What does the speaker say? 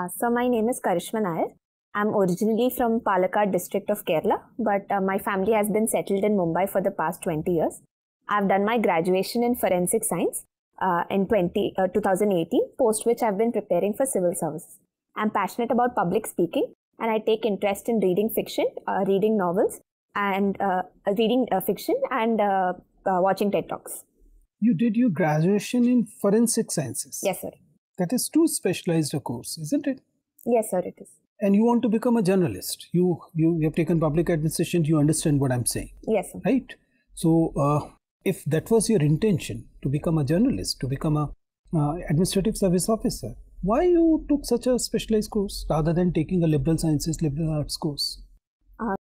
Uh, so my name is Karishma Nair. I'm originally from Palakkad district of Kerala, but uh, my family has been settled in Mumbai for the past 20 years. I've done my graduation in forensic science uh, in 20, uh, 2018, post which I've been preparing for civil service. I'm passionate about public speaking and I take interest in reading fiction, uh, reading novels, and uh, reading fiction and watching TED Talks. You did your graduation in forensic sciences? Yes, sir. That is too specialized a course, isn't it? Yes, sir, it is. And you want to become a journalist. You you, you have taken public administration. You understand what I'm saying. Yes. Sir. Right. So, uh, if that was your intention to become a journalist, to become a uh, administrative service officer, why you took such a specialized course rather than taking a liberal sciences, liberal arts course? Uh,